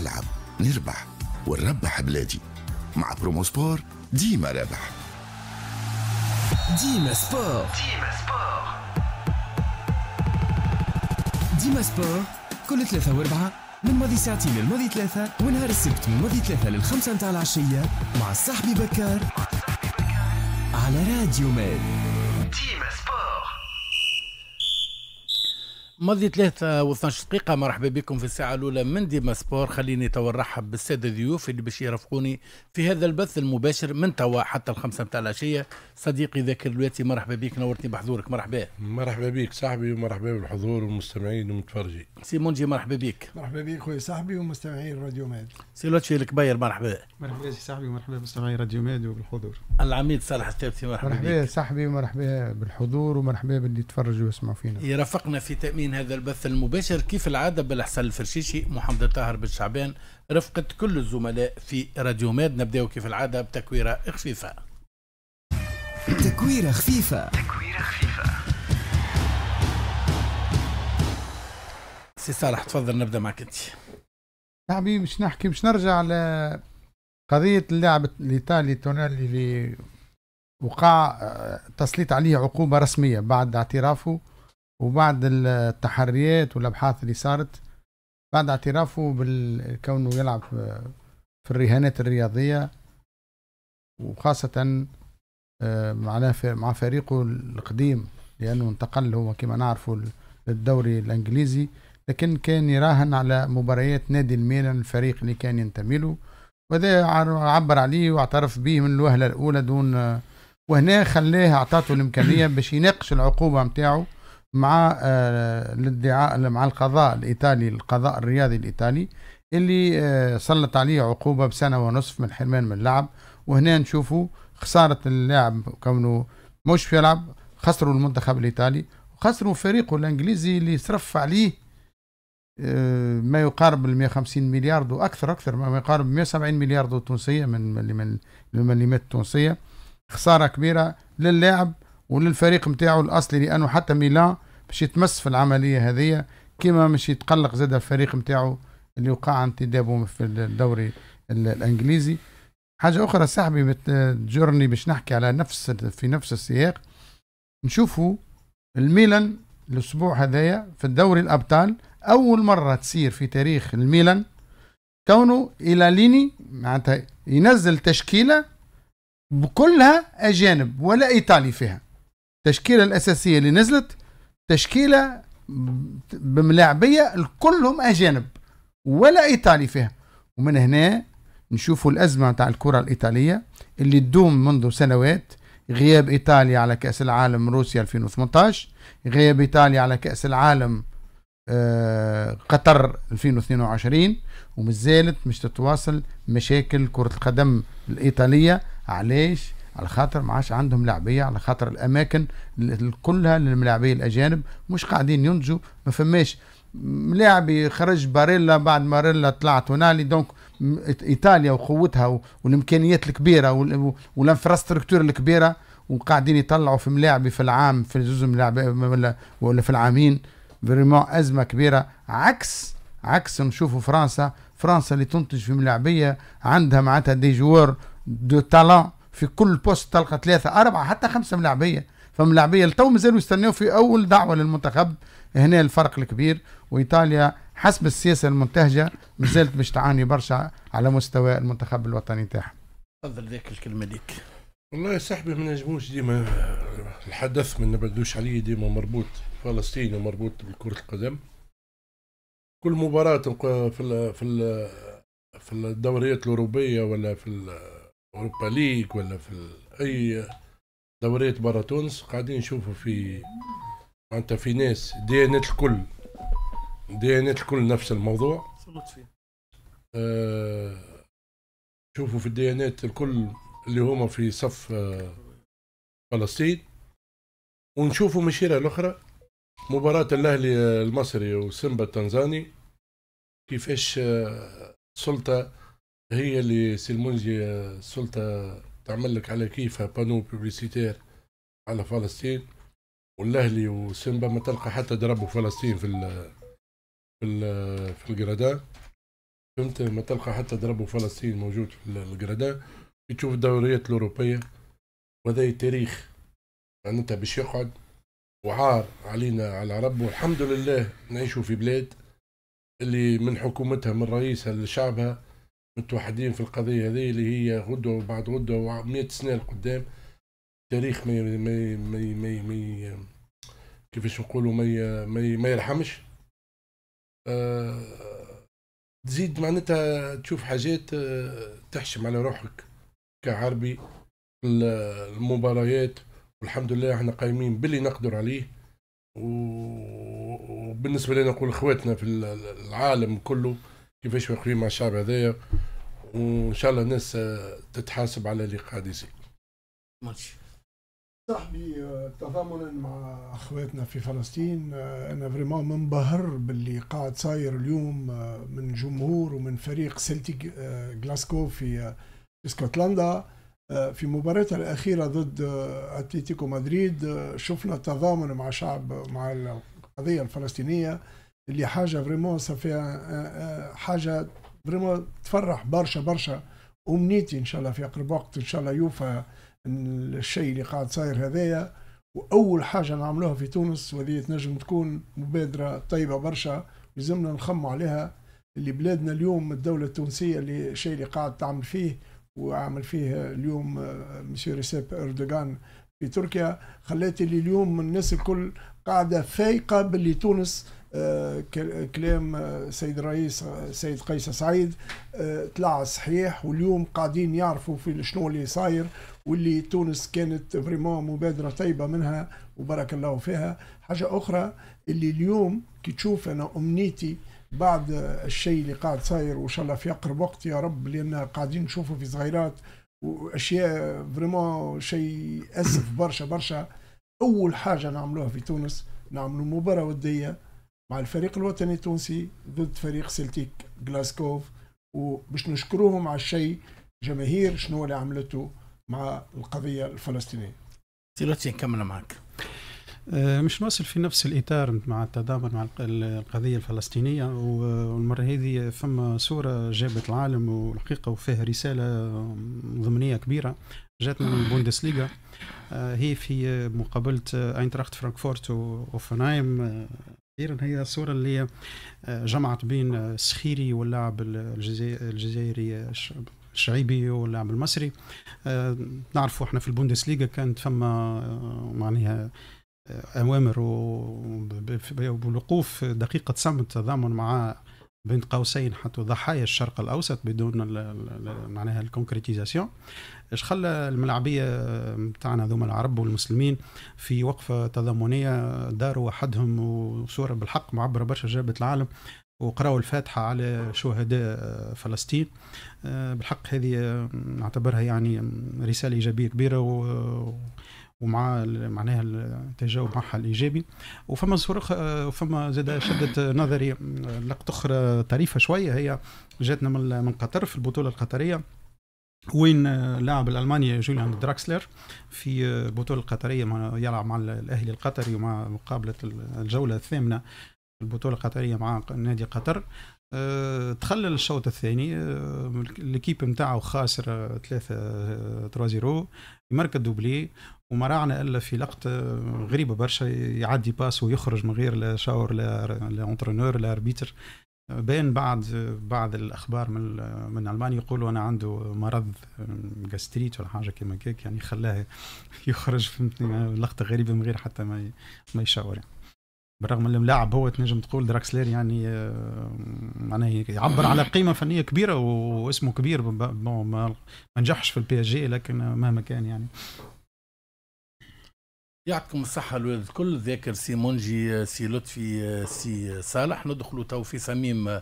نلعب نربح ونربح بلادي مع برومو سبور ديما رابح ديما سبور ديما سبور ديما سبور كل ثلاثة واربعة من ماضي ساعتين للماضي ثلاثة ونهار السبت من ماضي ثلاثة للخمسة متاع العشية مع الصحبي بكار على راديو ميل مضي 3 و 12 دقيقة مرحبا بكم في الساعة الأولى من ديما سبور خليني توا نرحب بالسادة الضيوف اللي باش يرافقوني في هذا البث المباشر من توا حتى الخمسة متاع العشية صديقي ذاكر الواتي مرحبا بك نورتني بحضورك مرحبا مرحبا بك صاحبي ومرحبا بالحضور والمستمعين والمتفرجين سي مونجي مرحبا بك مرحبا بك خويا صاحبي ومستمعين راديو ماد سي لوتشي الكبير مرحبا مرحبا سي صاحبي ومرحبا بمستمعي راديو ماد وبالحضور العميد صالح الثابتي مرحبا مرحبا صاحبي ومرحبا بالحضور ومرحبا باللي يتفرجوا ويسمعوا فينا يرافقنا في تأمين مشاهدين هذا البث المباشر كيف العادة بالحسن الفرشيشي محمد الطاهر بن شعبان رفقة كل الزملاء في راديو ماد نبدأ كيف العادة بتكويرة خفيفة تكويرة خفيفة تكويرة خفيفة سي صالح تفضل نبدا معك انت يا حبيبي مش نحكي مش نرجع على قضية اللاعب الإيطالي تونالي اللي وقع آه، تسليط عليه عقوبة رسمية بعد اعترافه وبعد التحريات والابحاث اللي صارت بعد اعترافه بالكونه يلعب في الرهانات الرياضيه وخاصه معناه مع فريقه القديم لانه انتقل هو كما نعرفوا للدوري الانجليزي لكن كان يراهن على مباريات نادي الميلان الفريق اللي كان ينتمي له وهذا عبر عليه واعترف به من الوهله الاولى دون آه، وهنا خلاه اعطاته الامكانيه باش يناقش العقوبه نتاعو مع آه، الادعاء مع القضاء الايطالي القضاء الرياضي الايطالي اللي آه، سلط عليه عقوبه بسنه ونصف من حرمان من اللعب وهنا نشوفوا خساره اللاعب كونه مش في يلعب خسروا المنتخب الايطالي وخسروا فريقه الانجليزي اللي صرف عليه آه، ما يقارب ال 150 مليار واكثر اكثر ما يقارب 170 مليار تونسيه من من المليمات التونسيه خساره كبيره للاعب وللفريق نتاعو الاصلي لانه حتى ميلان باش يتمس في العمليه هذه كما مش يتقلق زاد الفريق نتاعو اللي وقع انتدابه في الدوري الانجليزي حاجه اخرى صاحبي تجرني باش نحكي على نفس في نفس السياق نشوفوا الميلان الاسبوع هذايا في الدوري الابطال اول مره تصير في تاريخ الميلان كونه ليني معناتها ينزل تشكيله بكلها اجانب ولا ايطالي فيها التشكيله الاساسيه اللي نزلت تشكيله بملاعبيه كلهم اجانب ولا ايطالي فيها ومن هنا نشوفوا الازمه تاع الكره الايطاليه اللي تدوم منذ سنوات غياب ايطاليا على كاس العالم روسيا 2018 غياب ايطاليا على كاس العالم آه، قطر 2022 ومازالت مش تتواصل مشاكل كره القدم الايطاليه علاش على خاطر ما عادش عندهم لاعبيه على خاطر الاماكن كلها للملاعبيه الاجانب مش قاعدين ينجوا ما فماش لاعب خرج باريلا بعد باريلا طلع تونالي دونك ايطاليا وقوتها والامكانيات الكبيره والانفراستركتور الكبيره وقاعدين يطلعوا في ملاعبي في العام في زوز ملاعب ولا, ولا في العامين فريمون ازمه كبيره عكس عكس نشوفوا فرنسا فرنسا اللي تنتج في ملاعبيه عندها معناتها دي جوار دو تالون في كل بوست تلقى ثلاثة أربعة حتى خمسة من فملاعبية فمن لتو مازالوا يستنوا في أول دعوة للمنتخب هنا الفرق الكبير وإيطاليا حسب السياسة المنتهجة مازالت باش تعاني برشا على مستوى المنتخب الوطني تاعها تفضل ذاك الكلمة ليك والله يا صاحبي ما نجموش ديما الحدث ما نبردوش عليه ديما مربوط فلسطين ومربوط بكرة القدم كل مباراة في في في الدوريات الأوروبية ولا في اوروبا ليج ولا في اي دوريات برا تونس قاعدين نشوفوا في معناتها في ناس ديانات الكل ديانات الكل نفس الموضوع آه شوفوا في الديانات الكل اللي هما في صف آه فلسطين ونشوفوا من الاخرى مباراة الاهلي آه، المصري وسيمبا التنزاني كيفاش آه، السلطة آه هي اللي سلمونجي السلطة آه، تعمل لك على كيفها بانو بوبليسيتير على فلسطين والاهلي وسيمبا ما تلقى حتى دربوا فلسطين في ال في ال في الجرادان فهمت ما تلقى حتى دربوا فلسطين موجود في الجرادان تشوف الدوريات الاوروبيه وهذا تاريخ يعني انت باش يقعد وعار علينا على العرب والحمد لله نعيشوا في بلاد اللي من حكومتها من رئيسها لشعبها متوحدين في القضيه هذه اللي هي غدوه وبعد غدوه ومئة سنه لقدام التاريخ ما ما ما ما كيفاش نقولوا ما ما ما يرحمش آه، تزيد معناتها تشوف حاجات آه، تحشم على روحك كعربي المباريات والحمد لله احنا قايمين باللي نقدر عليه وبالنسبه لنا نقول اخواتنا في العالم كله كيفاش واقفين مع الشعب هذايا وان شاء الله الناس آه، تتحاسب على اللي قاعد يصير ماشي صاحبي آه، تضامنا مع اخواتنا في فلسطين آه، انا فريمون منبهر باللي قاعد صاير اليوم من جمهور ومن فريق سلتيك جلاسكو في اسكتلندا في مباراتها الاخيره ضد اتلتيكو مدريد شفنا تضامن مع شعب مع القضيه الفلسطينيه اللي حاجه فريمون صافي حاجه فريمون تفرح برشا برشا امنيتي ان شاء الله في اقرب وقت ان شاء الله يوفى الشيء اللي قاعد صاير هذايا واول حاجه نعملوها في تونس وهذه تنجم تكون مبادره طيبه برشا لازمنا نخموا عليها اللي بلادنا اليوم الدوله التونسيه اللي الشيء اللي قاعد تعمل فيه وعمل فيه اليوم آه، مسيو ريسيب اردوغان في تركيا خلات اللي اليوم الناس الكل قاعده فايقه باللي تونس آه، كلام السيد آه، الرئيس السيد آه، قيس سعيد طلع صحيح واليوم قاعدين يعرفوا في شنو اللي صاير واللي تونس كانت فريمون مبادره طيبه منها وبارك الله فيها حاجه اخرى اللي اليوم كي تشوف انا امنيتي بعد الشيء اللي قاعد صاير وان شاء الله في اقرب وقت يا رب لان قاعدين نشوفوا في صغيرات واشياء فريمون شيء اسف برشا برشا اول حاجه نعملوها في تونس نعملوا مباراه وديه مع الفريق الوطني التونسي ضد فريق سلتيك جلاسكوف وباش نشكروهم على الشيء جماهير شنو اللي عملته مع القضيه الفلسطينيه. سيلوتي نكمل معك. آه، مش نواصل في نفس الاطار مع التضامن مع القضيه الفلسطينيه والمره هذه فما صوره جابت العالم والحقيقه وفيها رساله ضمنيه كبيره جات من البوندسليغا آه، هي في مقابله اينتراخت فرانكفورت واوفنهايم آه، هي الصوره اللي جمعت بين السخيري واللاعب الجزائري الشعيبي واللاعب المصري نعرفوا احنا في البوندسليغا كانت فما معناها اوامر ووقوف دقيقه صمت تضامن مع بين قوسين حتى ضحايا الشرق الاوسط بدون معناها الكونكريتيزاسيون اش خلى الملعبيه نتاعنا ذوما العرب والمسلمين في وقفه تضامنيه داروا وحدهم وصوره بالحق معبره برشا جابت العالم وقراوا الفاتحة على شهداء فلسطين آه، بالحق هذه نعتبرها يعني رسالة إيجابية كبيرة ومع معناها التجاوب معها الايجابي وفما صور وفما آه، زاد شدت نظري آه، لقطه اخرى طريفه شويه هي جاتنا من من قطر في البطوله القطريه وين لاعب الالماني جوليان دراكسلر في البطوله آه، القطريه يلعب مع الاهلي القطري ومع مقابله الجوله الثامنه البطوله القطريه مع نادي قطر أه، تخلل الشوط الثاني أه، الكيب نتاعو خاسر 3 3 0 يمركز دوبلي وما راعنا الا في لقطه غريبه برشا يعدي باس ويخرج من غير لا شاور لا اونترونور لا اربيتر أه، بين بعض بعض الاخبار من من المانيا يقولوا انا عنده مرض جاستريت ولا حاجه كيما كيك يعني خلاه يخرج فهمتني لقطه غريبه من غير حتى ما ما يشاور يعني. بالرغم ان اللاعب هو تنجم تقول دراكسلير يعني آه، معناه يعبر على قيمه فنيه كبيره واسمه كبير ما نجحش في البي اس جي لكن مهما كان يعني يعطيكم الصحة الولد الكل ذاكر سي مونجي آه، سي لطفي آه، سي صالح ندخلوا تو في صميم